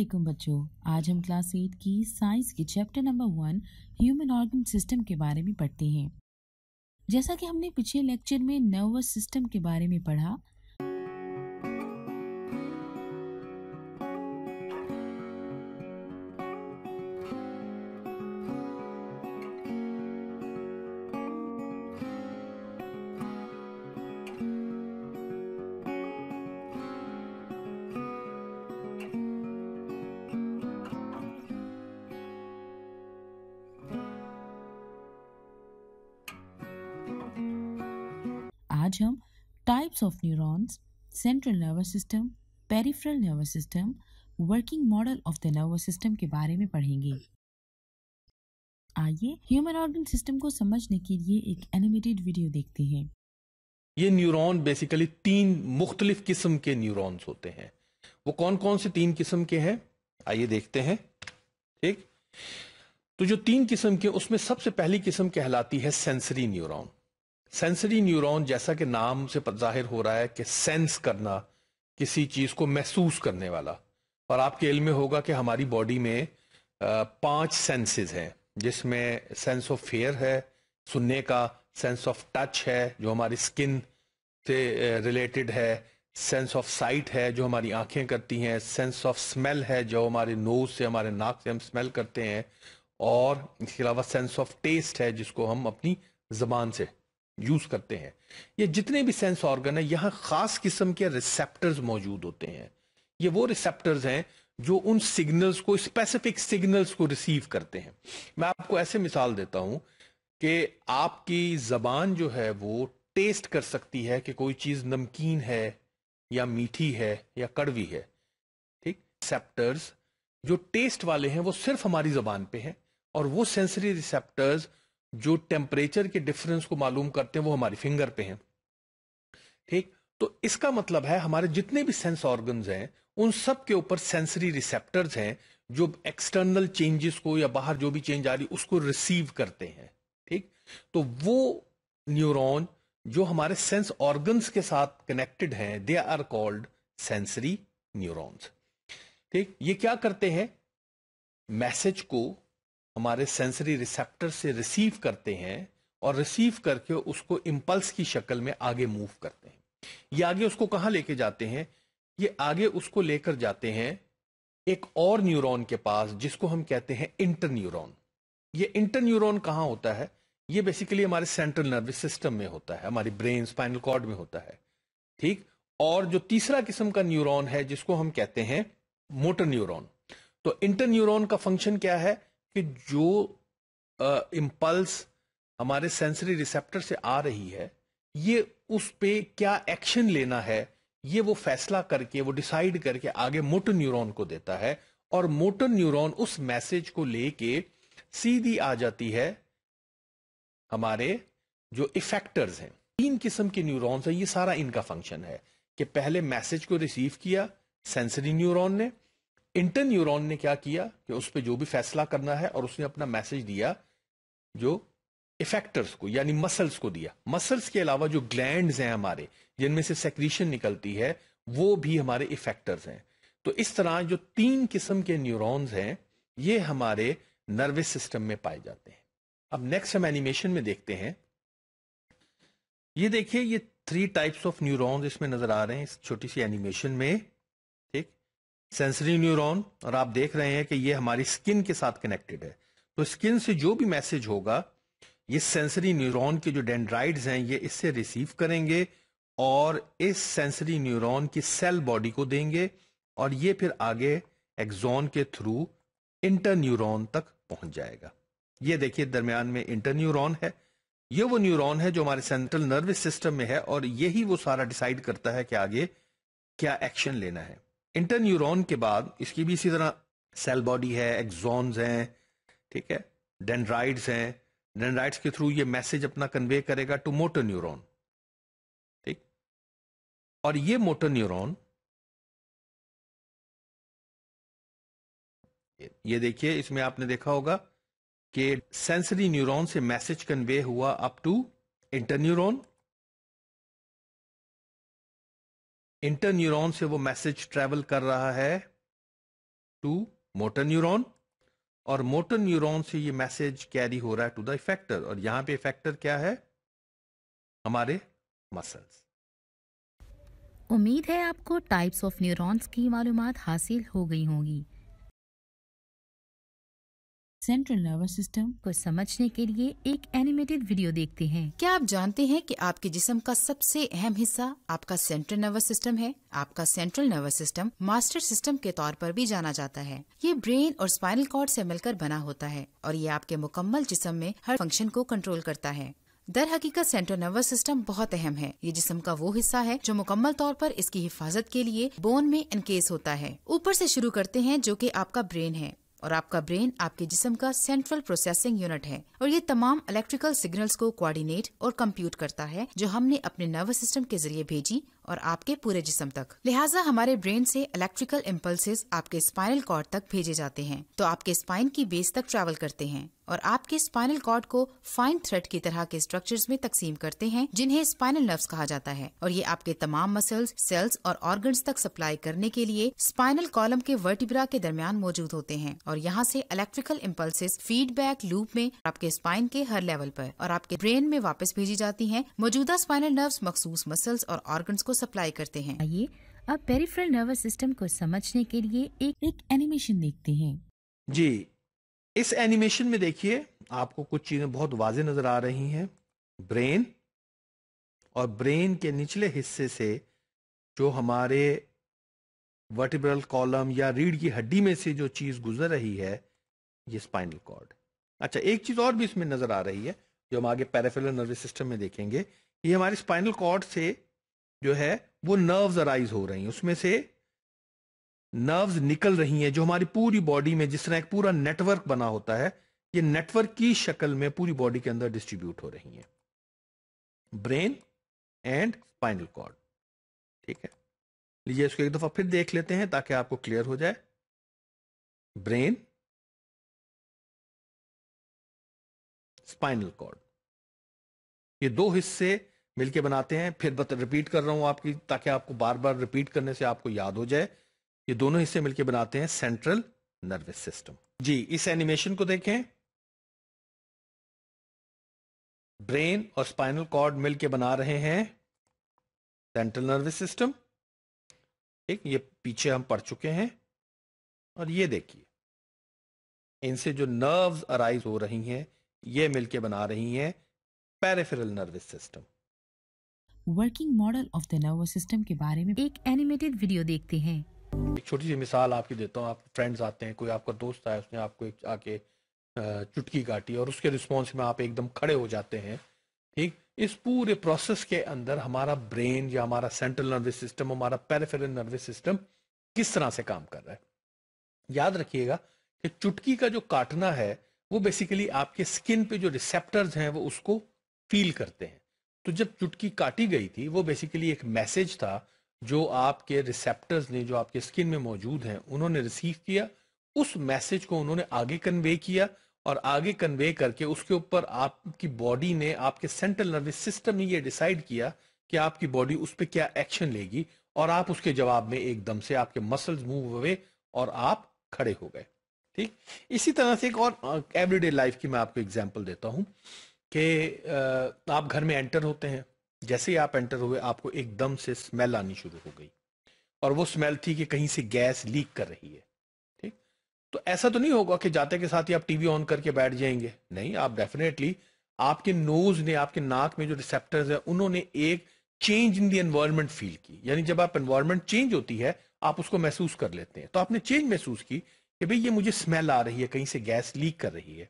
वालेकुम बच्चों आज हम क्लास एट की साइंस के chapter number one human organ system के बारे में पढ़ते हैं जैसा कि हमने पिछले लेक्चर में नर्वस सिस्टम के बारे में पढ़ा आज हम types of neurons central nervous system peripheral nervous system working model of the nervous system के बारे में पढ़ेंगे आइए ह्यूमन ऑर्गन सिस्टम को समझने के लिए एक एनिमेटेड वीडियो देखते हैं ये न्यूरॉन बेसिकली तीन मुख्तलिफ किस्म के न्यूरॉन्स होते हैं वो कौन कौन से तीन किस्म के हैं आइए देखते हैं ठीक तो जो तीन किस्म के उसमें सबसे पहली किस्म कहलाती है सेंसरी न्यूरॉन सेंसरी न्यूरॉन जैसा कि नाम से जाहिर हो रहा है कि सेंस करना किसी चीज को महसूस करने वाला और आपके इल्म में होगा कि हमारी बॉडी में पांच सेंसेस हैं जिसमें सेंस ऑफ फेयर है सुनने का सेंस ऑफ टच है जो हमारी स्किन से रिलेटेड है सेंस ऑफ साइट है जो हमारी आंखें करती हैं सेंस ऑफ स्मेल है जो हमारे नोज से हमारे नाक से हम स्मेल करते हैं और इसके अलावा सेंस ऑफ टेस्ट है जिसको हम अपनी जबान से यूज करते हैं ये जितने भी सेंस ऑर्गन है यहां खास किस्म के रिसेप्टर्स मौजूद होते हैं ये वो रिसेप्टर्स हैं जो उन सिग्नल्स को स्पेसिफिक सिग्नल्स को रिसीव करते हैं मैं आपको ऐसे मिसाल देता हूं कि आपकी जबान जो है वो टेस्ट कर सकती है कि कोई चीज नमकीन है या मीठी है या कड़वी है ठीक रिसेप्टर्स जो टेस्ट वाले हैं वो सिर्फ हमारी जबान पे हैं और वो सेंसरी रिसेप्टर्स जो टेम्परेचर के डिफरेंस को मालूम करते हैं वो हमारी फिंगर पे हैं ठीक तो इसका मतलब है हमारे जितने भी सेंस ऑर्गन्स हैं उन सब के ऊपर सेंसरी रिसेप्टर्स हैं जो एक्सटर्नल चेंजेस को या बाहर जो भी चेंज आ रही उसको रिसीव करते हैं ठीक तो वो न्यूरॉन जो हमारे सेंस ऑर्गन्स के साथ कनेक्टेड हैं they are called sensory neurons ठीक ये क्या करते हैं मैसेज को हमारे सेंसरी रिसेप्टर से रिसीव करते हैं और रिसीव करके उसको इम्पल्स की शक्ल में आगे मूव करते हैं ये आगे उसको कहाँ लेके जाते हैं ये आगे उसको लेकर जाते हैं एक और न्यूरॉन के पास जिसको हम कहते हैं इंटर न्यूरोन ये इंटर न्यूरोन कहाँ होता है ये बेसिकली हमारे सेंट्रल नर्वस सिस्टम में होता है हमारी ब्रेन स्पाइनल कॉर्ड में होता है ठीक और जो तीसरा किस्म का न्यूरॉन है जिसको हम कहते हैं मोटर न्यूरॉन तो इंटर न्यूरॉन का फंक्शन क्या है कि जो इम्पल्स हमारे सेंसरी रिसेप्टर से आ रही है ये उस पे क्या एक्शन लेना है ये वो फैसला करके वो डिसाइड करके आगे मोटर न्यूरॉन को देता है और मोटर न्यूरॉन उस मैसेज को लेके सीधी आ जाती है हमारे जो इफेक्टर्स हैं तीन किस्म के न्यूरॉन्स हैं ये सारा इनका फंक्शन है कि पहले मैसेज को रिसीव किया सेंसरी न्यूरॉन ने इंटर न्यूरॉन ने क्या किया कि उस पर जो भी फैसला करना है और उसने अपना मैसेज दिया जो इफेक्टर्स को यानी मसल्स को दिया मसल्स के अलावा जो ग्लैंड हैं हमारे जिनमें से सेक्रीशन निकलती है वो भी हमारे इफेक्टर्स हैं तो इस तरह जो तीन किस्म के न्यूरॉन्स हैं ये हमारे नर्वस सिस्टम में पाए जाते हैं अब नेक्स्ट हम एनिमेशन में देखते हैं ये देखिए ये थ्री टाइप्स ऑफ न्यूरॉन्स इसमें नजर आ रहे हैं इस छोटी सी एनिमेशन में सेंसरी न्यूरॉन और आप देख रहे हैं कि ये हमारी स्किन के साथ कनेक्टेड है तो स्किन से जो भी मैसेज होगा ये सेंसरी न्यूरॉन के जो डेंड्राइड्स हैं ये इससे रिसीव करेंगे और इस सेंसरी न्यूरॉन की सेल बॉडी को देंगे और ये फिर आगे एक्जोन के थ्रू इंटर न्यूरॉन तक पहुंच जाएगा ये देखिए दरमियान में इंटर न्यूरॉन है ये वो न्यूरॉन है जो हमारे सेंट्रल नर्वस सिस्टम में है और यही वो सारा डिसाइड करता है कि आगे क्या एक्शन लेना है न्यूरोन के बाद इसकी भी इसी तरह सेल बॉडी है एक्सॉन्स हैं ठीक है डेंड्राइड्स हैं डेंड्राइड्स के थ्रू ये मैसेज अपना कन्वे करेगा टू मोटर न्यूरोन ठीक और ये मोटर न्यूरोन ये देखिए इसमें आपने देखा होगा कि सेंसरी न्यूरॉन से मैसेज कन्वे हुआ up to interneuron inter neuron से वो मैसेज ट्रेवल कर रहा है टू मोटर न्यूरॉन और मोटर न्यूरॉन से ये मैसेज कैरी हो रहा है टू द इफेक्टर और यहां पे इफेक्टर क्या है हमारे मसल्स उम्मीद है आपको टाइप्स ऑफ न्यूरॉन्स की मालूम हासिल हो गई होंगी सेंट्रल नर्वस सिस्टम को समझने के लिए एक एनिमेटेड वीडियो देखते हैं क्या आप जानते हैं कि आपके जिस्म का सबसे अहम हिस्सा आपका सेंट्रल नर्वस सिस्टम है आपका central nervous system master system के तौर पर भी जाना जाता है ये ब्रेन और स्पाइनल कॉर्ड से मिलकर बना होता है और ये आपके मुकम्मल जिसम में हर फंक्शन को कंट्रोल करता है दर हकीकत सेंट्रल नर्वस सिस्टम बहुत अहम है ये जिसम का वो हिस्सा है जो मुकम्मल तौर पर इसकी हिफाजत के लिए बोन में इनकेस होता है ऊपर से शुरू करते हैं जो कि आपका ब्रेन है और आपका ब्रेन आपके जिसम का सेंट्रल प्रोसेसिंग यूनिट है और ये तमाम इलेक्ट्रिकल सिग्नल्स को कोऑर्डिनेट और कंप्यूट करता है जो हमने अपने नर्वस सिस्टम के जरिए भेजी और आपके पूरे जिसम तक लिहाजा हमारे ब्रेन से इलेक्ट्रिकल इम्पल्स आपके स्पाइनल कॉर्ड तक भेजे जाते हैं तो आपके स्पाइन की बेस तक ट्रेवल करते हैं और आपके स्पाइनल कॉर्ड को फाइन थ्रेड की तरह के स्ट्रक्चर्स में तकसीम करते हैं जिन्हें स्पाइनल नर्व्स कहा जाता है और ये आपके तमाम मसल्स सेल्स और ऑर्गन्स तक सप्लाई करने के लिए स्पाइनल कॉलम के वर्टिब्रा के दरमियान मौजूद होते हैं और यहाँ से इलेक्ट्रिकल इम्पल्सिस फीडबैक लूप में आपके स्पाइन के हर लेवल पर और आपके ब्रेन में वापस भेजी जाती है मौजूदा स्पाइनल नर्व मखसूस मसल्स और ऑर्गन्स को सप्लाई करते हैं आइए अब पेरीफ्रल नर्वस सिस्टम को समझने के लिए एक एक एनिमेशन देखते हैं जी इस एनिमेशन में देखिए आपको कुछ चीजें बहुत वाजे नजर आ रही हैं ब्रेन और ब्रेन के निचले हिस्से से जो हमारे वर्टिब्रल कॉलम या रीढ़ की हड्डी में से जो चीज गुजर रही है ये स्पाइनल कॉर्ड अच्छा एक चीज और भी इसमें नजर आ रही है जो हम आगे पैराफिल नर्वस सिस्टम में देखेंगे ये हमारे स्पाइनल कॉर्ड से जो है वो नर्व्स अराइज हो रही हैं उसमें से नर्व्स निकल रही हैं जो हमारी पूरी बॉडी में जिस तरह एक पूरा नेटवर्क बना होता है ये नेटवर्क की शक्ल में पूरी बॉडी के अंदर डिस्ट्रीब्यूट हो रही हैं ब्रेन एंड स्पाइनल कॉर्ड ठीक है लीजिए इसको एक दफा फिर देख लेते हैं ताकि आपको क्लियर हो जाए ब्रेन स्पाइनल कॉर्ड ये दो हिस्से मिलके बनाते हैं फिर रिपीट कर रहा हूं आपकी ताकि आपको बार बार रिपीट करने से आपको याद हो जाए ये दोनों हिस्से मिलकर बनाते हैं सेंट्रल नर्वस सिस्टम जी इस एनिमेशन को देखें ब्रेन और स्पाइनल कॉर्ड मिलकर बना रहे हैं सेंट्रल नर्वस सिस्टम ठीक ये पीछे हम पढ़ चुके हैं और ये देखिए इनसे जो नर्व्स अराइज हो रही हैं ये मिलकर बना रही हैं peripheral nervous system working model of the nervous system के बारे में एक एनिमेटेड वीडियो देखते हैं एक छोटी सी मिसाल आपकी देता हूँ आप फ्रेंड्स आते हैं कोई आपका दोस्त आया उसने आपको एक आके चुटकी काटी और उसके रिस्पॉन्स में आप एकदम खड़े हो जाते हैं ठीक इस पूरे प्रोसेस के अंदर हमारा ब्रेन या हमारा सेंट्रल नर्वस सिस्टम हमारा पेरिफेरल नर्वस सिस्टम किस तरह से काम कर रहा है याद रखिएगा कि चुटकी का जो काटना है वो बेसिकली आपके स्किन पे जो रिसेप्टर्स हैं वो उसको फील करते हैं तो जब चुटकी काटी गई थी वो बेसिकली एक मैसेज था जो आपके रिसेप्टर्स ने जो आपके स्किन में मौजूद हैं उन्होंने रिसीव किया उस मैसेज को उन्होंने आगे कन्वे किया और आगे कन्वे करके उसके ऊपर आपकी बॉडी ने आपके सेंट्रल नर्वस सिस्टम ने ये डिसाइड किया कि आपकी बॉडी उस पर क्या एक्शन लेगी और आप उसके जवाब में एकदम से आपके मसल्स मूव हुए और आप खड़े हो गए ठीक इसी तरह से एक और एवरीडे लाइफ की मैं आपको एग्जाम्पल देता हूं कि आप घर में एंटर होते हैं जैसे ही आप एंटर हुए आपको एकदम से स्मेल आनी शुरू हो गई और वो स्मेल थी कि कहीं से गैस लीक कर रही है ठीक तो ऐसा तो नहीं होगा कि जाते के साथ ही आप टीवी ऑन करके बैठ जाएंगे नहीं आप डेफिनेटली आपके नोज ने आपके नाक में जो रिसेप्टर्स है उन्होंने एक change in the environment feel की यानी जब आप एनवायरमेंट चेंज होती है आप उसको महसूस कर लेते हैं तो आपने चेंज महसूस की कि भाई ये मुझे स्मेल आ रही है कहीं से गैस लीक कर रही है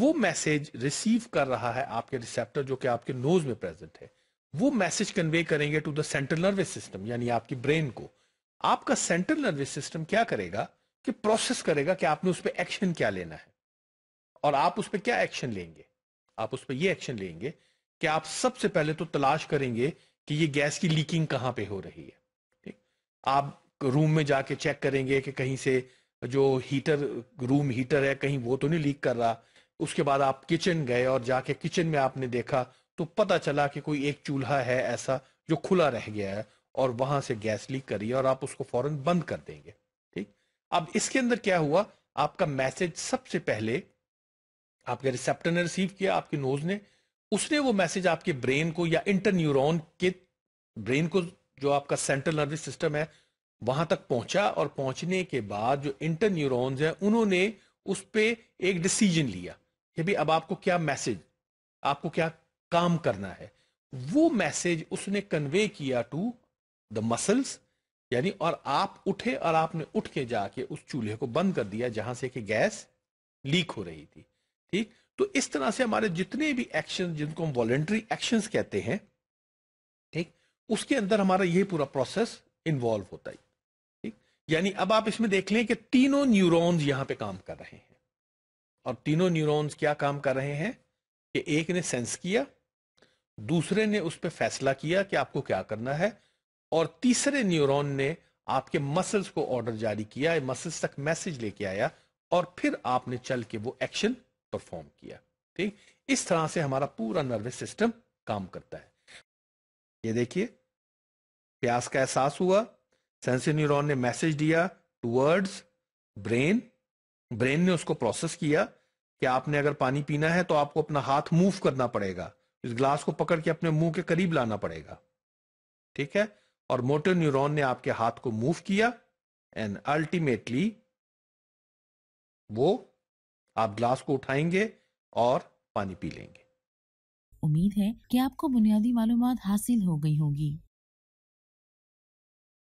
वो मैसेज रिसीव कर रहा है आपके रिसेप्टर जो कि आपके नोज में प्रेजेंट है वो मैसेज कन्वे करेंगे to the central nervous system यानी आपकी ब्रेन को आपका सेंट्रल नर्वस सिस्टम क्या करेगा कि प्रोसेस करेगा कि आपने उस पर एक्शन क्या लेना है और आप उस पर क्या एक्शन लेंगे आप उस पर यह एक्शन लेंगे कि आप सबसे पहले तो तलाश करेंगे कि ये गैस की लीकिंग कहां पे हो रही है ठीक आप रूम में जाके चेक करेंगे कि कहीं से जो हीटर रूम हीटर है कहीं वो तो नहीं लीक कर रहा उसके बाद आप किचन गए और जाके किचन में आपने देखा तो पता चला कि कोई एक चूल्हा है ऐसा जो खुला रह गया है और वहां से गैस लीक करी और आप उसको फौरन बंद कर देंगे ठीक अब इसके अंदर क्या हुआ आपका मैसेज सबसे पहले आपके रिसेप्टर ने रिसीव किया आपके नोज ने उसने वो मैसेज आपके ब्रेन को या इंटर के ब्रेन को जो आपका सेंट्रल नर्वस सिस्टम है वहां तक पहुंचा और पहुंचने के बाद जो इंटर हैं उन्होंने उस पर एक डिसीजन लिया कि भाई अब आपको क्या मैसेज आपको क्या काम करना है वो मैसेज उसने कन्वे किया टू द मसल्स यानी और आप उठे और आपने उठ के जाके उस चूल्हे को बंद कर दिया जहां से कि गैस लीक हो रही थी ठीक तो इस तरह से हमारे जितने भी एक्शन जिनको हम वॉलेंट्री एक्शन कहते हैं ठीक उसके अंदर हमारा ये पूरा प्रोसेस इन्वॉल्व होता है ठीक यानी अब आप इसमें देख लें कि तीनों न्यूरॉन्स यहां पे काम कर रहे हैं और तीनों न्यूरॉन्स क्या काम कर रहे हैं कि एक ने सेंस किया दूसरे ने उस पर फैसला किया कि आपको क्या करना है और तीसरे न्यूरॉन ने आपके मसल्स को ऑर्डर जारी किया मसल्स तक मैसेज लेके आया और फिर आपने चल के वो एक्शन परफॉर्म किया ठीक इस तरह से हमारा पूरा नर्वस सिस्टम काम करता है ये देखिए प्यास का एहसास हुआ सेंसर न्यूरॉन ने मैसेज दिया टूवर्ड्स ब्रेन ब्रेन ने उसको प्रोसेस किया कि आपने अगर पानी पीना है तो आपको अपना हाथ मूव करना पड़ेगा इस ग्लास को पकड़ के अपने मुंह के करीब लाना पड़ेगा ठीक है और मोटर न्यूरॉन ने आपके हाथ को मूव किया एंड अल्टीमेटली वो आप ग्लास को उठाएंगे और पानी पी लेंगे उम्मीद है कि आपको बुनियादी मालूम हासिल हो गई होगी